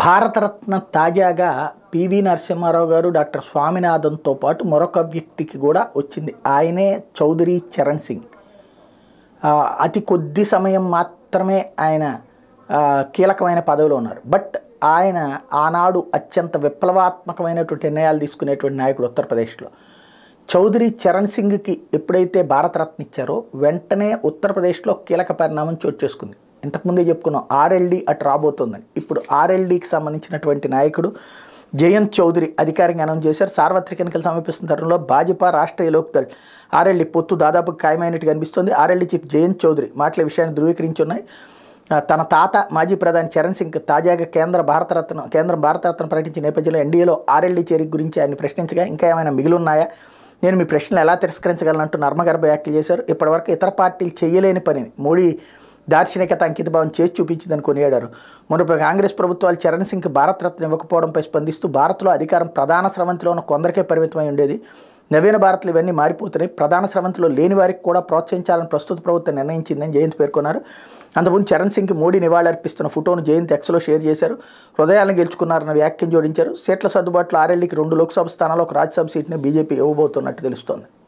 భారతరత్న తాజాగా పివి నరసింహారావు గారు డాక్టర్ స్వామినాథన్తో పాటు మరొక వ్యక్తికి కూడా వచ్చింది ఆయనే చౌదరి చరణ్ సింగ్ అతి కొద్ది సమయం మాత్రమే ఆయన కీలకమైన పదవిలో ఉన్నారు బట్ ఆయన ఆనాడు అత్యంత విప్లవాత్మకమైనటువంటి నిర్ణయాలు తీసుకునేటువంటి నాయకుడు ఉత్తరప్రదేశ్లో చౌదరి చరణ్ సింగ్కి ఎప్పుడైతే భారతరత్న ఇచ్చారో వెంటనే ఉత్తరప్రదేశ్లో కీలక పరిణామం చోటు చేసుకుంది ఇంతకుముందే చెప్పుకున్నాం ఆర్ఎల్డి అటు రాబోతోందని ఇప్పుడు ఆర్ఎల్డికి సంబంధించినటువంటి నాయకుడు జయంత్ చౌదరి అధికారంగా అనౌన్స్ చేశారు సార్వత్రిక ఎన్నికలు సమీపిస్తున్న తరుణంలో భాజపా రాష్ట్రీయ లోక్దళ్ ఆర్ఎల్డి పొత్తు దాదాపు ఖాయమైనట్టు అనిపిస్తుంది ఆర్ఎల్డి చీఫ్ జయంత్ చౌదరి మాటల విషయాన్ని ధృవీకరించున్నాయి తన తాత మాజీ ప్రధాని చరణ్ సింగ్ తాజాగా కేంద్ర భారతరత్న కేంద్రం భారతరత్న ప్రకటించిన నేపథ్యంలో ఎన్డీఏలో ఆర్ఎల్డి చేరిక గురించి ఆయన ప్రశ్నించగా ఇంకా ఏమైనా మిగిలిన్నాయా నేను మీ ప్రశ్నలు ఎలా తిరస్కరించగలను అంటూ నర్మగర్భ వ్యాఖ్యలు చేశారు ఇప్పటివరకు ఇతర పార్టీలు చేయలేని పనిని మోడీ దార్శనికత భావం చేసి చూపించిందని కొనియాడారు మునుపు కాంగ్రెస్ ప్రభుత్వాలు చరణ్ సింగ్కి భారతరత్న ఇవ్వకపోవడంపై స్పందిస్తూ భారత్లో అధికారం ప్రధాన స్రవంతిలో ఉన్న కొందరికే పరిమితమై ఉండేది నవీన భారత్లు ఇవన్నీ మారిపోతున్నాయి ప్రధాన స్రవంతిలో లేని వారికి కూడా ప్రోత్సహించాలని ప్రస్తుత ప్రభుత్వం నిర్ణయించిందని జయంత్ పేర్కొన్నారు అంతకుముందు చరణ్ సింగ్కి మోడీ నివాళులర్పిస్తున్న ఫోటోను జయంత్ ఎక్స్లో షేర్ చేశారు హృదయాలను గెలుచుకున్నారన్న వ్యాఖ్యం జోడించారు సీట్ల సర్దుబాట్లు ఆర్ఎల్డీకి రెండు లోక్సభ స్థానాల్లో ఒక రాజ్యసభ సీట్ని బీజేపీ ఇవ్వబోతున్నట్టు తెలుస్తోంది